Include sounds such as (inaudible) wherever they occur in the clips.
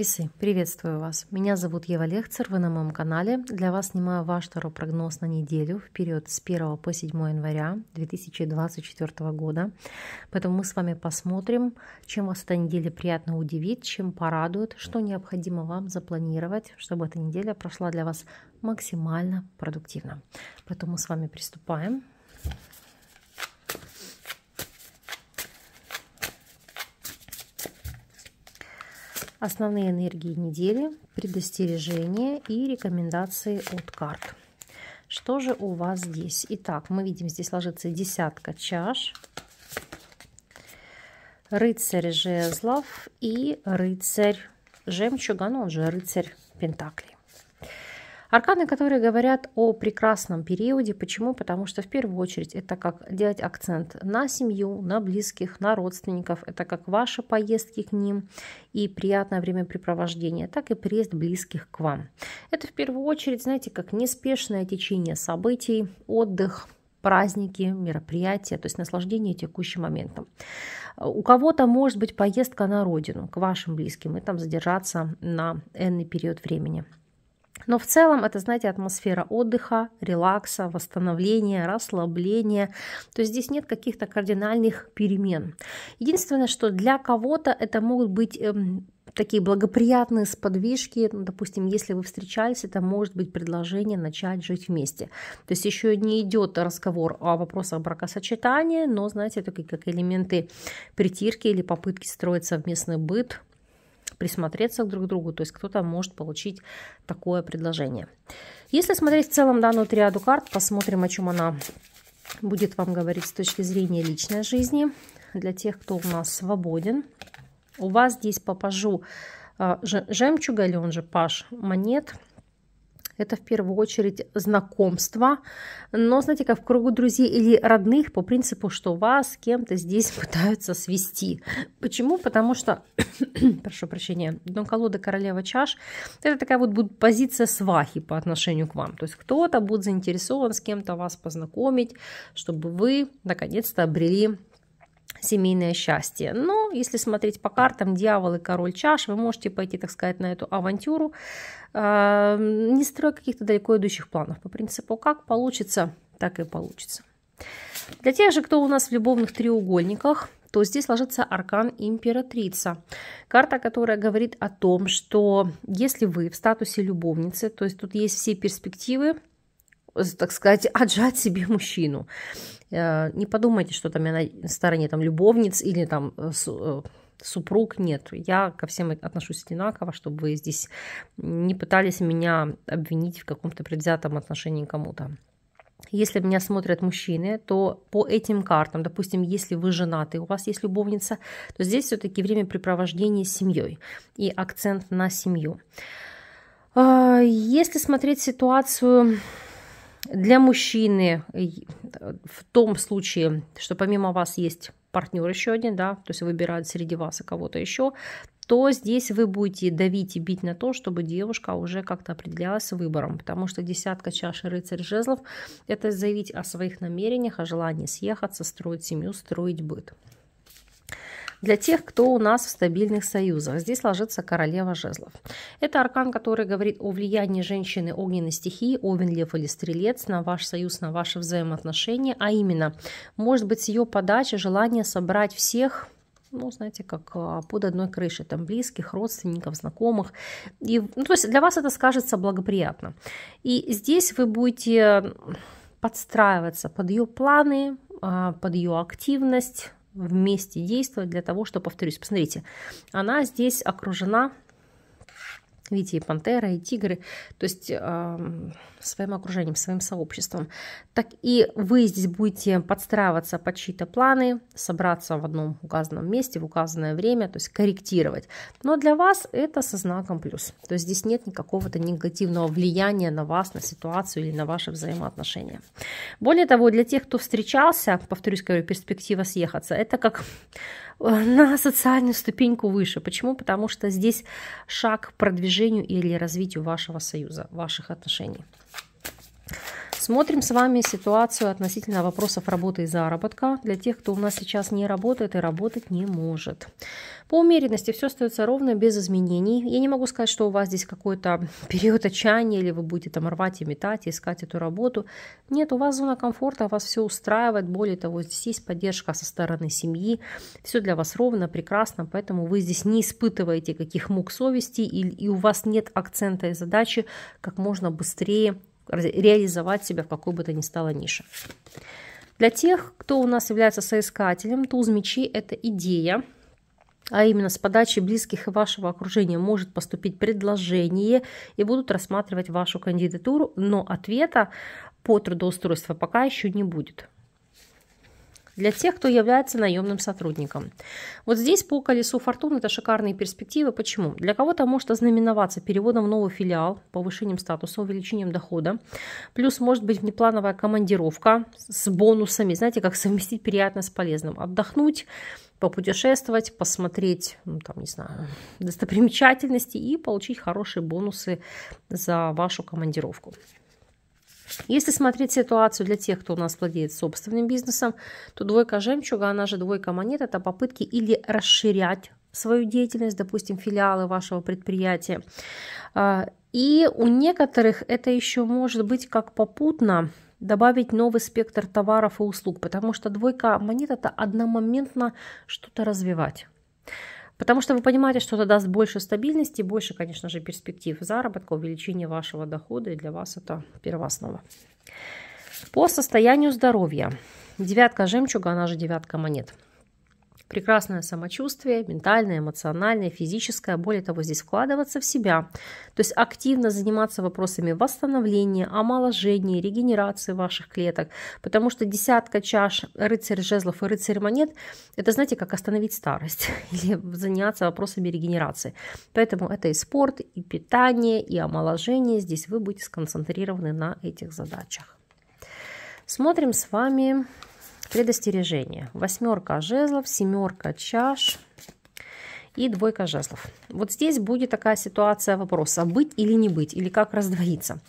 Весы, приветствую вас. Меня зовут Ева Лехцер, вы на моем канале. Для вас снимаю ваш прогноз на неделю в период с 1 по 7 января 2024 года. Поэтому мы с вами посмотрим, чем вас эта неделя приятно удивит, чем порадует, что необходимо вам запланировать, чтобы эта неделя прошла для вас максимально продуктивно. Поэтому мы с вами приступаем. основные энергии недели, предостережения и рекомендации от карт. Что же у вас здесь? Итак, мы видим, здесь ложится десятка чаш, рыцарь жезлов и рыцарь жемчуга, ну он же рыцарь пентаклей. Арканы, которые говорят о прекрасном периоде. Почему? Потому что в первую очередь это как делать акцент на семью, на близких, на родственников. Это как ваши поездки к ним и приятное времяпрепровождение, так и приезд близких к вам. Это в первую очередь, знаете, как неспешное течение событий, отдых, праздники, мероприятия, то есть наслаждение текущим моментом. У кого-то может быть поездка на родину, к вашим близким, и там задержаться на энный период времени. Но в целом это, знаете, атмосфера отдыха, релакса, восстановления, расслабления. То есть здесь нет каких-то кардинальных перемен. Единственное, что для кого-то это могут быть эм, такие благоприятные сподвижки, ну, допустим, если вы встречались, это может быть предложение начать жить вместе. То есть еще не идет разговор о вопросах бракосочетания, но, знаете, это как элементы притирки или попытки строить совместный быт, присмотреться друг к другу, то есть кто-то может получить такое предложение. Если смотреть в целом данную триаду карт, посмотрим, о чем она будет вам говорить с точки зрения личной жизни. Для тех, кто у нас свободен. У вас здесь попажу э, жемчуга, или он же паш монет – это в первую очередь знакомство, но, знаете, как в кругу друзей или родных, по принципу, что вас кем-то здесь (laughs) пытаются свести. Почему? Потому что, (coughs) прошу прощения, дно колода королева чаш, это такая вот будет позиция свахи по отношению к вам. То есть кто-то будет заинтересован с кем-то вас познакомить, чтобы вы наконец-то обрели семейное счастье. Но ну, если смотреть по картам «Дьявол» и «Король чаш», вы можете пойти, так сказать, на эту авантюру, а, не строя каких-то далеко идущих планов. По принципу «как получится, так и получится». Для тех же, кто у нас в любовных треугольниках, то здесь ложится аркан императрица. Карта, которая говорит о том, что если вы в статусе любовницы, то есть тут есть все перспективы так сказать, отжать себе мужчину. Э, не подумайте, что там я на стороне там любовниц или там э, э, супруг нет. Я ко всем отношусь одинаково, чтобы вы здесь не пытались меня обвинить в каком-то предвзятом отношении к кому-то. Если меня смотрят мужчины, то по этим картам, допустим, если вы женаты, у вас есть любовница, то здесь все-таки времяпрепровождение с семьей и акцент на семью. Если смотреть ситуацию для мужчины э, в том случае, что помимо вас есть партнер еще один, да, то есть выбирают среди вас кого-то еще, то здесь вы будете давить и бить на то, чтобы девушка уже как-то определялась с выбором, потому что десятка чаши рыцарь жезлов – это заявить о своих намерениях, о желании съехаться, строить семью, строить быт для тех, кто у нас в стабильных союзах. Здесь ложится королева жезлов. Это аркан, который говорит о влиянии женщины огненной стихии, овен, лев или стрелец на ваш союз, на ваши взаимоотношения, а именно, может быть, ее подача, желание собрать всех ну, знаете, как а, под одной крышей, там, близких, родственников, знакомых. И, ну, то есть для вас это скажется благоприятно. И здесь вы будете подстраиваться под ее планы, а, под ее активность, вместе действовать для того, чтобы, повторюсь, посмотрите, она здесь окружена Видите, и пантера, и тигры, то есть э, своим окружением, своим сообществом. Так и вы здесь будете подстраиваться под чьи-то планы, собраться в одном указанном месте в указанное время, то есть корректировать. Но для вас это со знаком плюс. То есть здесь нет никакого-то негативного влияния на вас, на ситуацию или на ваши взаимоотношения. Более того, для тех, кто встречался, повторюсь, говорю, перспектива съехаться, это как Э, на социальную ступеньку выше. Почему? Потому что здесь шаг к продвижению или развитию вашего союза, ваших отношений. Смотрим с вами ситуацию относительно вопросов работы и заработка для тех, кто у нас сейчас не работает и работать не может. По умеренности все остается ровно, без изменений. Я не могу сказать, что у вас здесь какой-то (laughs) период отчаяния, или вы будете там рвать и метать, и искать эту работу. Нет, у вас зона комфорта, вас все устраивает. Более того, здесь есть поддержка со стороны семьи. Все для вас ровно, прекрасно, поэтому вы здесь не испытываете каких мук совести, и, и у вас нет акцента и задачи как можно быстрее реализовать себя в какой бы то ни стало нише. Для тех, кто у нас является соискателем, туз мечей – это идея, а именно с подачи близких и вашего окружения может поступить предложение и будут рассматривать вашу кандидатуру, но ответа по трудоустройству пока еще не будет для тех, кто является наемным сотрудником. Вот здесь по колесу фортуны это шикарные перспективы. Почему? Для кого-то может ознаменоваться переводом в новый филиал, повышением статуса, увеличением дохода. Плюс может быть внеплановая командировка с бонусами. Знаете, как совместить приятно с полезным. Отдохнуть, попутешествовать, посмотреть, ну, там, не знаю, достопримечательности и получить хорошие бонусы за вашу командировку. Если смотреть ситуацию для тех, кто у нас владеет собственным бизнесом, то двойка жемчуга, она же двойка монет, это попытки или расширять свою деятельность, допустим, филиалы вашего предприятия. А, и у некоторых это еще может быть как попутно добавить новый спектр товаров и услуг, потому что двойка монет это одномоментно что-то развивать. Потому что вы понимаете, что это даст больше стабильности, больше, конечно же, перспектив заработка, увеличение вашего дохода, и для вас это первооснова. По состоянию здоровья. Девятка жемчуга, она же девятка монет – прекрасное самочувствие, ментальное, эмоциональное, физическое, более того, здесь вкладываться в себя, то есть активно заниматься вопросами восстановления, омоложения, регенерации ваших клеток, потому что десятка чаш, рыцарь жезлов и рыцарь монет, это, знаете, как остановить старость (laughs) или заняться вопросами регенерации. Поэтому это и спорт, и питание, и омоложение, здесь вы будете сконцентрированы на этих задачах. Смотрим с вами Предостережение. Восьмерка жезлов, семерка чаш и двойка жезлов. Вот здесь будет такая ситуация вопроса, быть или не быть, или как раздвоиться.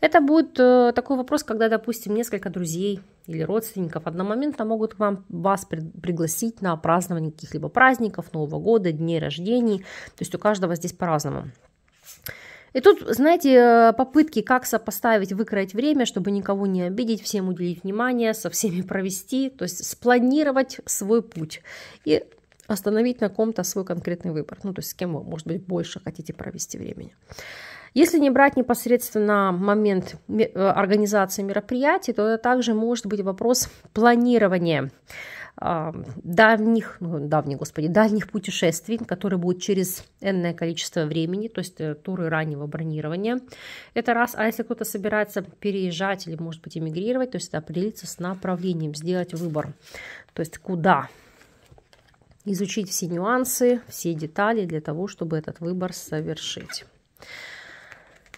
Это будет э, такой вопрос, когда, допустим, несколько друзей или родственников одномоментно могут вам, вас при, пригласить на празднование каких-либо праздников, Нового года, дней рождений. То есть у каждого здесь по-разному. И тут, знаете, э, попытки как сопоставить, выкроить время, чтобы никого не обидеть, всем уделить внимание, со всеми провести, то есть спланировать свой путь и остановить на ком-то свой конкретный выбор, ну то есть с кем вы, может быть, больше хотите провести времени. Если не брать непосредственно момент э, организации мероприятий, то это также может быть вопрос планирования давних, ну, давних, господи, дальних путешествий, которые будут через энное количество времени, то есть э, туры раннего бронирования. Это раз. А если кто-то собирается переезжать или, может быть, эмигрировать, то есть это определиться с направлением, сделать выбор, то есть куда изучить все нюансы, все детали для того, чтобы этот выбор совершить.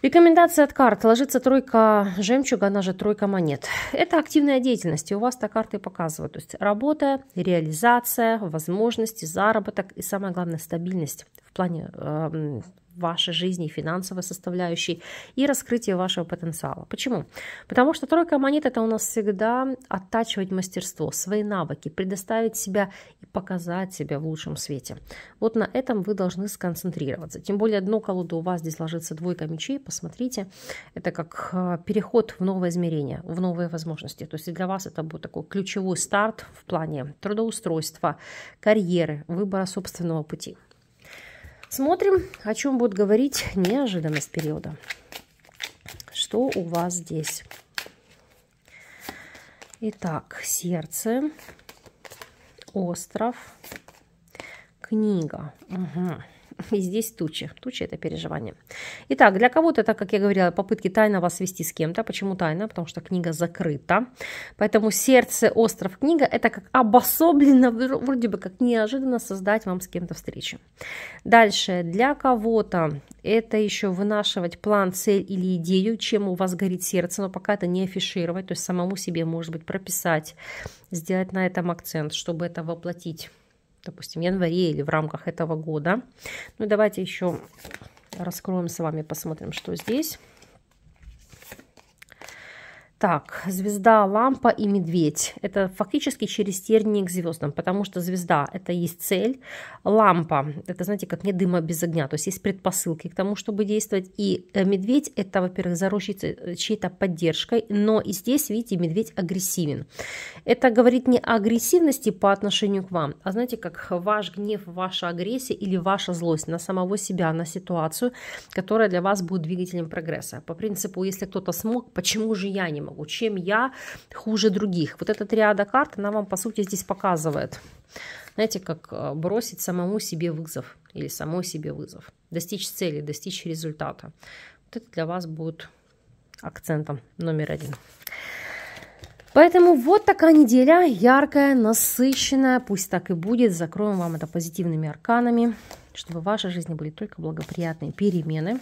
Рекомендация от карт. Ложится тройка жемчуга, она же тройка монет. Это активная деятельность, и у вас-то карты показывают. То есть работа, реализация, возможности, заработок и, самое главное, стабильность в плане э, вашей жизни, финансовой составляющей и раскрытие вашего потенциала. Почему? Потому что тройка монет это у нас всегда оттачивать мастерство, свои навыки, предоставить себя показать себя в лучшем свете. Вот на этом вы должны сконцентрироваться. Тем более одно колоду у вас здесь ложится двойка мечей, посмотрите. Это как э, переход в новое измерение, в новые возможности. То есть для вас это будет такой ключевой старт в плане трудоустройства, карьеры, выбора собственного пути. Смотрим, о чем будет говорить неожиданность периода. Что у вас здесь? Итак, Сердце остров, книга. Угу. (laughs) И здесь тучи. Тучи – это переживание. Итак, для кого-то, так как я говорила, попытки тайно вас свести с кем-то. Почему тайно? Потому что книга закрыта. Поэтому сердце, остров книга – это как обособленно, вроде бы как неожиданно создать вам с кем-то встречу. Дальше, для кого-то это еще вынашивать план, цель или идею, чем у вас горит сердце, но пока это не афишировать, то есть самому себе, может быть, прописать, сделать на этом акцент, чтобы это воплотить допустим, в январе или в рамках этого года. Ну и давайте еще раскроем с вами, посмотрим, что здесь. Так, звезда, лампа и медведь. Это фактически через тернии к звездам, потому что звезда – это есть цель, лампа – это, знаете, как не дыма без огня, то есть есть предпосылки к тому, чтобы действовать. И э, медведь – это, во-первых, заручиться чьей-то поддержкой, но и здесь, видите, медведь агрессивен. Это говорит не о агрессивности по отношению к вам, а знаете, как ваш гнев, ваша агрессия или ваша злость на самого себя, на ситуацию, которая для вас будет двигателем прогресса. По принципу, если кто-то смог, почему же я не могу? дорогу, чем я хуже других. Вот эта триада карт, она вам, по сути, здесь показывает. Знаете, как э, бросить самому себе вызов или самой себе вызов. Достичь цели, достичь результата. Вот это для вас будет акцентом номер один. Поэтому вот такая неделя, яркая, насыщенная, пусть так и будет. Закроем вам это позитивными арканами, чтобы в вашей жизни были только благоприятные перемены.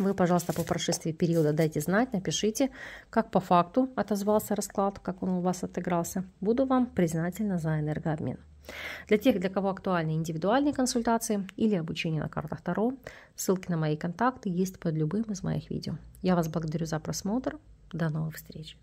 Вы, пожалуйста, по прошествии периода дайте знать, напишите, как по факту отозвался расклад, как он у вас отыгрался. Буду вам признательна за энергообмен. Для тех, для кого актуальны индивидуальные консультации или обучение на картах Таро, ссылки на мои контакты есть под любым из моих видео. Я вас благодарю за просмотр. До новых встреч!